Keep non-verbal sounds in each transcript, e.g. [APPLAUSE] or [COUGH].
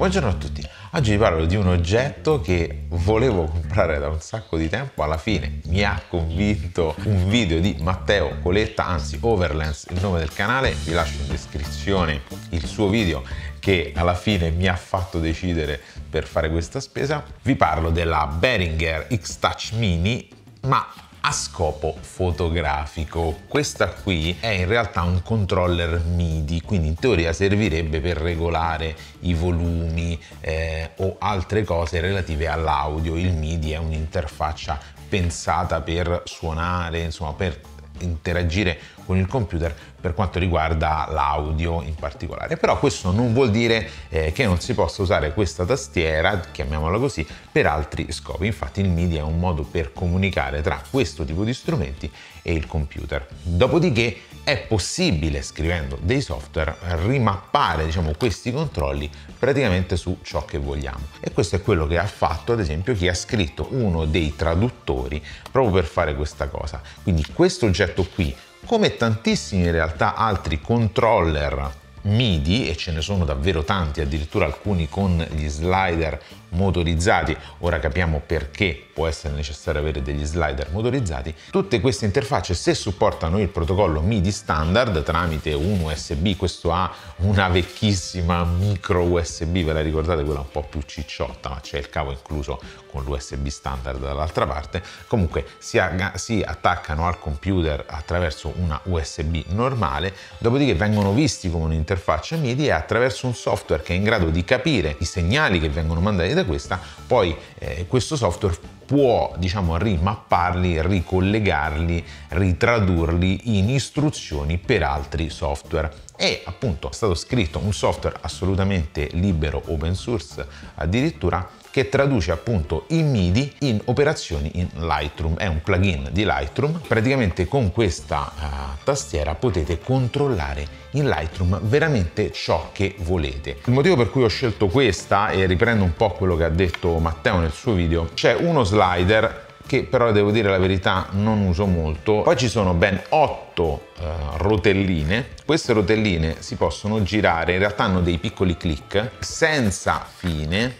Buongiorno a tutti, oggi vi parlo di un oggetto che volevo comprare da un sacco di tempo, alla fine mi ha convinto un video di Matteo Coletta, anzi Overlands, il nome del canale, vi lascio in descrizione il suo video che alla fine mi ha fatto decidere per fare questa spesa. Vi parlo della Behringer X-Touch Mini ma a scopo fotografico. Questa qui è in realtà un controller MIDI, quindi in teoria servirebbe per regolare i volumi eh, o altre cose relative all'audio. Il MIDI è un'interfaccia pensata per suonare, insomma, per interagire con il computer per quanto riguarda l'audio in particolare. Però questo non vuol dire eh, che non si possa usare questa tastiera, chiamiamola così, per altri scopi. Infatti il MIDI è un modo per comunicare tra questo tipo di strumenti e il computer. Dopodiché è possibile, scrivendo dei software, rimappare diciamo, questi controlli praticamente su ciò che vogliamo. E questo è quello che ha fatto, ad esempio, chi ha scritto uno dei traduttori proprio per fare questa cosa. Quindi questo oggetto qui come tantissimi in realtà altri controller MIDI, e ce ne sono davvero tanti, addirittura alcuni con gli slider motorizzati, ora capiamo perché può essere necessario avere degli slider motorizzati, tutte queste interfacce se supportano il protocollo MIDI standard tramite un USB, questo ha una vecchissima micro USB, ve la ricordate quella un po' più cicciotta, ma c'è il cavo incluso con l'USB standard dall'altra parte, comunque si, si attaccano al computer attraverso una USB normale, dopodiché vengono visti come un'interfaccia MIDI e attraverso un software che è in grado di capire i segnali che vengono mandati da da questa poi eh, questo software può diciamo rimapparli, ricollegarli, ritradurli in istruzioni per altri software. E appunto è stato scritto un software assolutamente libero, open source addirittura, che traduce appunto i MIDI in operazioni in Lightroom. È un plugin di Lightroom. Praticamente con questa uh, tastiera potete controllare in Lightroom veramente ciò che volete. Il motivo per cui ho scelto questa, e riprendo un po' quello che ha detto Matteo nel suo video, c'è uno slider che però devo dire la verità non uso molto. Poi ci sono ben 8 eh, rotelline. Queste rotelline si possono girare, in realtà hanno dei piccoli click senza fine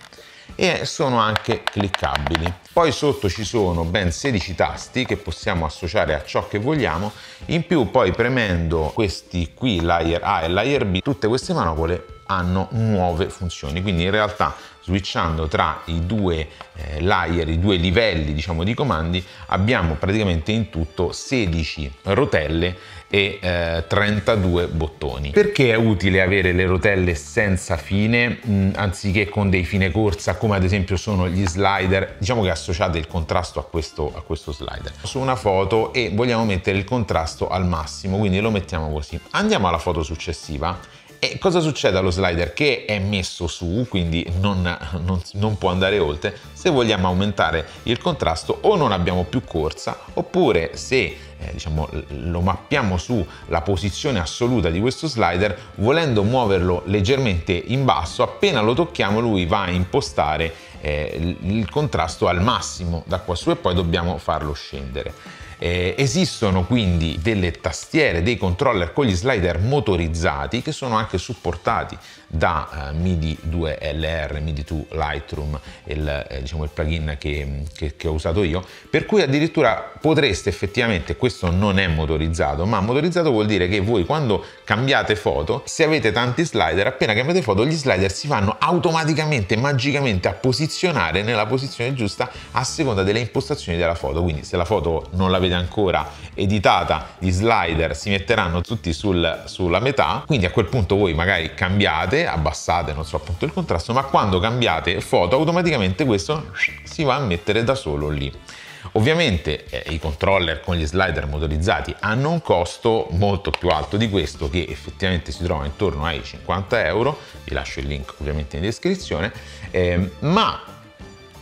e sono anche cliccabili. Poi sotto ci sono ben 16 tasti che possiamo associare a ciò che vogliamo, in più poi premendo questi qui, layer A e layer B, tutte queste manopole hanno nuove funzioni, quindi in realtà switchando tra i due eh, layer, i due livelli diciamo di comandi, abbiamo praticamente in tutto 16 rotelle e eh, 32 bottoni. Perché è utile avere le rotelle senza fine mh, mm, anziché con dei fine corsa come ad esempio sono gli slider? Diciamo che associate il contrasto a questo, a questo slider. Su una foto e vogliamo mettere il contrasto al massimo, quindi lo mettiamo così. Andiamo alla foto successiva e cosa succede allo slider? Che è messo su, quindi non, non, non, può andare oltre. Se vogliamo aumentare il contrasto o non abbiamo più corsa, oppure se eh, diciamo, lo mappiamo su la posizione assoluta di questo slider, volendo muoverlo leggermente in basso, appena lo tocchiamo lui va a impostare eh, il contrasto al massimo da qua su e poi dobbiamo farlo scendere. Eh, esistono quindi delle tastiere, dei controller con gli slider motorizzati che sono anche supportati da eh, MIDI 2LR, MIDI 2 Lightroom, il, eh, diciamo il plugin che, che, che ho usato io, per cui addirittura potreste effettivamente, questo non è motorizzato, ma motorizzato vuol dire che voi quando cambiate foto, se avete tanti slider, appena cambiate foto gli slider si vanno automaticamente, magicamente a posizionare nella posizione giusta a seconda delle impostazioni della foto, quindi se la foto non la vedete solida ancora editata gli slider si metteranno tutti sul, sulla metà quindi a quel punto voi magari cambiate abbassate non so appunto il contrasto ma quando cambiate foto automaticamente questo si va a mettere da solo lì Ovviamente eh, i controller con gli slider motorizzati hanno un costo molto più alto di questo che effettivamente si trova intorno ai 50 euro, vi lascio il link ovviamente in descrizione, eh, ma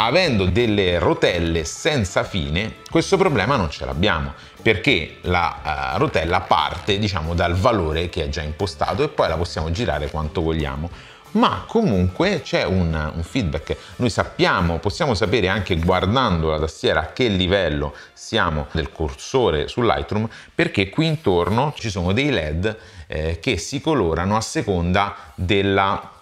avendo delle rotelle senza fine, questo problema non ce l'abbiamo perché la uh, rotella parte diciamo dal valore che è già impostato e poi la possiamo girare quanto vogliamo. Ma comunque c'è un, un feedback, noi sappiamo, possiamo sapere anche guardando la tastiera a che livello siamo del cursore su Lightroom perché qui intorno ci sono dei LED eh, che si colorano a seconda della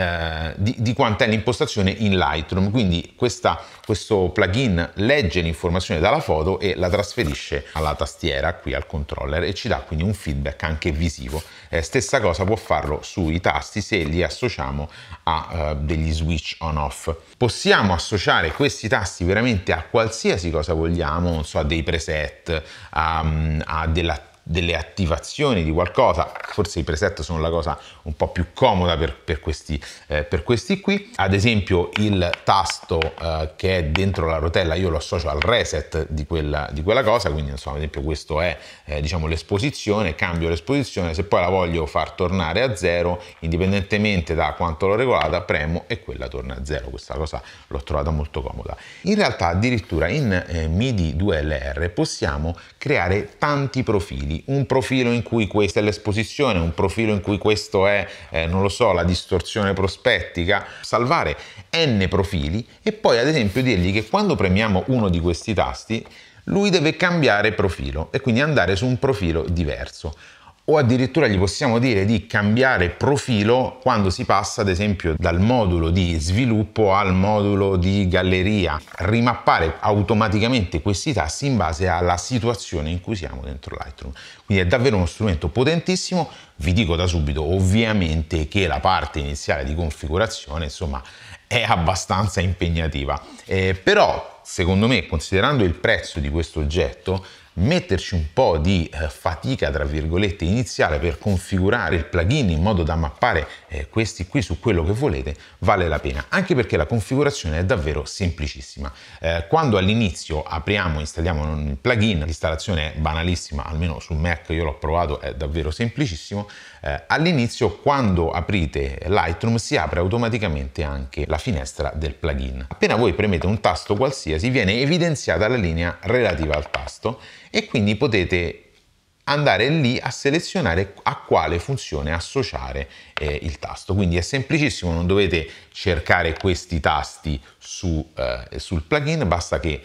eh, di, di quanta è l'impostazione in Lightroom. Quindi questa, questo plugin legge l'informazione dalla foto e la trasferisce alla tastiera, qui al controller, e ci dà quindi un feedback anche visivo. Eh, stessa cosa può farlo sui tasti se li associamo a eh, degli switch on-off. Possiamo associare questi tasti veramente a qualsiasi cosa vogliamo, non so, a dei preset, a, mm, a della delle attivazioni di qualcosa, forse i preset sono la cosa un po' più comoda per, per, questi, eh, per questi, qui, ad esempio il tasto eh, che è dentro la rotella io lo associo al reset di quella, di quella cosa, quindi insomma, ad esempio questo è eh, diciamo, l'esposizione, cambio l'esposizione, se poi la voglio far tornare a zero, indipendentemente da quanto l'ho regolata, premo e quella torna a zero, questa cosa l'ho trovata molto comoda. In realtà addirittura in eh, MIDI 2LR possiamo creare tanti profili, quindi un profilo in cui questa è l'esposizione, un profilo in cui questo è, eh, non lo so, la distorsione prospettica, salvare n profili e poi ad esempio dirgli che quando premiamo uno di questi tasti lui deve cambiare profilo e quindi andare su un profilo diverso o addirittura gli possiamo dire di cambiare profilo quando si passa ad esempio dal modulo di sviluppo al modulo di galleria, rimappare automaticamente questi tasti in base alla situazione in cui siamo dentro Lightroom. Quindi è davvero uno strumento potentissimo, vi dico da subito ovviamente che la parte iniziale di configurazione insomma è abbastanza impegnativa, eh, però secondo me considerando il prezzo di questo oggetto metterci un po' di eh, fatica, tra virgolette, iniziale per configurare il plugin in modo da mappare eh, questi qui su quello che volete, vale la pena, anche perché la configurazione è davvero semplicissima. Eh, quando all'inizio apriamo, e installiamo il plugin, l'installazione è banalissima, almeno su Mac io l'ho provato, è davvero semplicissimo, eh, all'inizio quando aprite Lightroom si apre automaticamente anche la finestra del plugin. Appena voi premete un tasto qualsiasi viene evidenziata la linea relativa al tasto e quindi potete andare lì a selezionare a quale funzione associare eh, il tasto. Quindi è semplicissimo, non dovete cercare questi tasti su, eh, sul plugin, basta che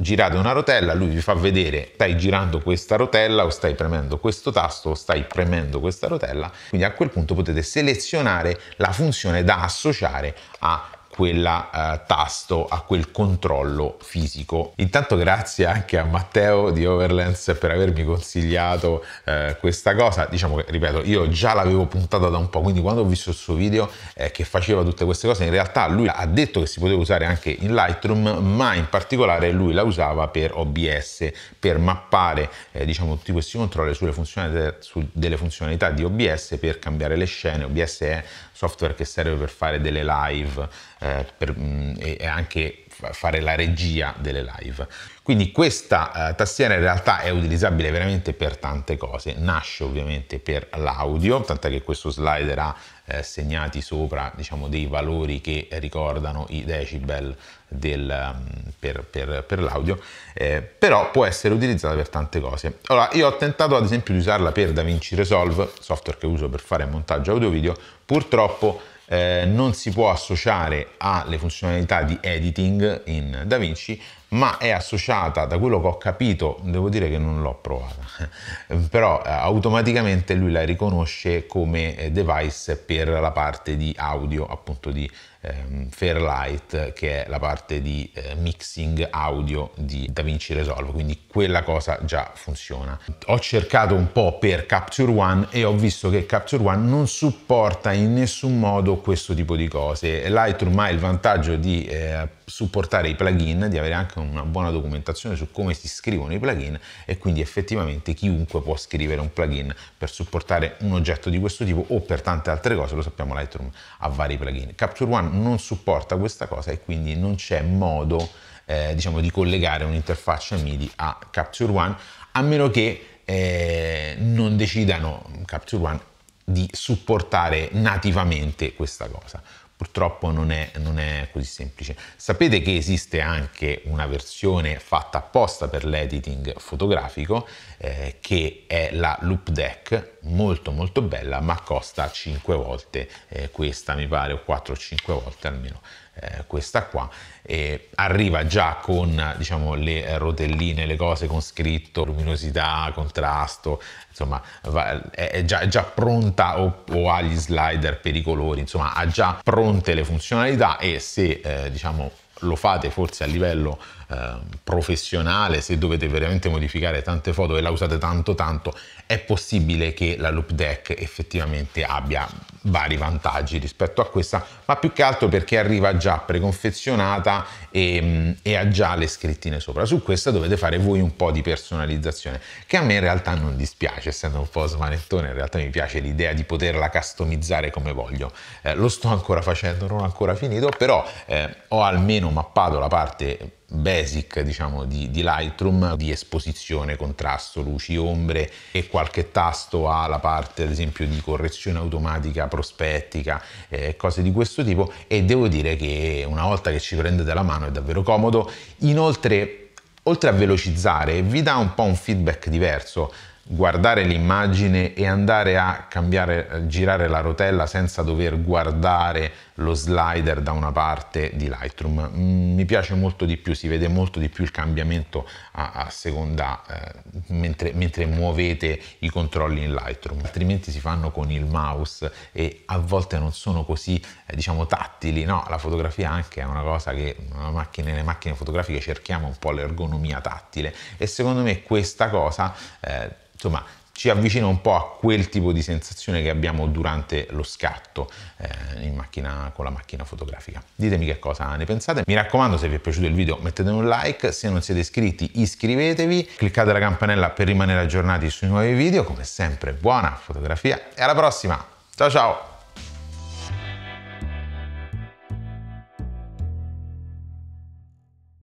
girate una rotella, lui vi fa vedere stai girando questa rotella o stai premendo questo tasto o stai premendo questa rotella, quindi a quel punto potete selezionare la funzione da associare a quel eh, tasto, a quel controllo fisico. Intanto grazie anche a Matteo di Overlands per avermi consigliato eh, questa cosa. Diciamo che, ripeto, io già l'avevo puntata da un po', quindi quando ho visto il suo video eh, che faceva tutte queste cose, in realtà lui ha detto che si poteva usare anche in Lightroom, ma in particolare lui la usava per OBS, per mappare eh, diciamo, tutti questi controlli sulle funzionalità, su delle funzionalità di OBS per cambiare le scene. OBS è software che serve per fare delle live eh, eh, per, mh, mm, e anche fare la regia delle live. Quindi questa eh, tastiera in realtà è utilizzabile veramente per tante cose, nasce ovviamente per l'audio, tant'è che questo slider ha eh, segnati sopra diciamo, dei valori che ricordano i decibel del, mm, per, per, per l'audio, eh, però può essere utilizzata per tante cose. Allora, io ho tentato ad esempio di usarla per DaVinci Resolve, software che uso per fare montaggio audio-video, purtroppo eh, non si può associare alle funzionalità di editing in DaVinci, ma è associata, da quello che ho capito, devo dire che non l'ho provata, [LAUGHS] però eh, automaticamente lui la riconosce come eh, device per la parte di audio, appunto di Ehm, Fairlight, che è la parte di eh, mixing audio di DaVinci Resolve, quindi quella cosa già funziona. Ho cercato un po' per Capture One e ho visto che Capture One non supporta in nessun modo questo tipo di cose. Lightroom ha il vantaggio di eh, supportare i plugin, di avere anche una buona documentazione su come si scrivono i plugin e quindi effettivamente chiunque può scrivere un plugin per supportare un oggetto di questo tipo o per tante altre cose, lo sappiamo Lightroom ha vari plugin. Capture One non supporta questa cosa e quindi non c'è modo eh, diciamo, di collegare un'interfaccia MIDI a Capture One a meno che eh, non decidano Capture One di supportare nativamente questa cosa. Purtroppo non è, non è, così semplice. Sapete che esiste anche una versione fatta apposta per l'editing fotografico eh, che è la Loop Deck, molto molto bella ma costa 5 volte eh, questa mi pare o 4 o 5 volte almeno eh, questa qua e arriva già con diciamo, le rotelline, le cose con scritto luminosità, contrasto, insomma va, è, già, è, già, pronta o, o, ha gli slider per i colori, insomma ha già pronte le funzionalità e se eh, diciamo lo fate forse a livello eh, professionale, se dovete veramente modificare tante foto e la usate tanto tanto, è possibile che la loop deck effettivamente abbia vari vantaggi rispetto a questa, ma più che altro perché arriva già preconfezionata e, mm, e ha già le scrittine sopra. Su questa dovete fare voi un po' di personalizzazione, che a me in realtà non dispiace, essendo un po' smanettone, in realtà mi piace l'idea di poterla customizzare come voglio. Eh, lo sto ancora facendo, non ho ancora finito, però eh, ho almeno pochino mappato la parte basic diciamo di, di, Lightroom di esposizione, contrasto, luci, ombre e qualche tasto alla parte ad esempio di correzione automatica, prospettica, eh, cose di questo tipo e devo dire che una volta che ci prendete la mano è davvero comodo. Inoltre, oltre a velocizzare, vi dà un po' un feedback diverso guardare l'immagine e andare a cambiare, eh, girare la rotella senza dover guardare lo slider da una parte di Lightroom. Mm, mi piace molto di più, si vede molto di più il cambiamento a, a seconda eh, mentre, mentre, muovete i controlli in Lightroom, altrimenti si fanno con il mouse e a volte non sono così eh, diciamo tattili, no? La fotografia anche è una cosa che macchina, nelle macchine fotografiche cerchiamo un po' l'ergonomia tattile e secondo me questa cosa eh, insomma ci avvicina un po' a quel tipo di sensazione che abbiamo durante lo scatto eh, macchina, con la macchina fotografica. Ditemi che cosa ne pensate. Mi raccomando, se vi è piaciuto il video mettete un like, se non siete iscritti iscrivetevi, cliccate la campanella per rimanere aggiornati sui nuovi video. Come sempre, buona fotografia e alla prossima. Ciao ciao!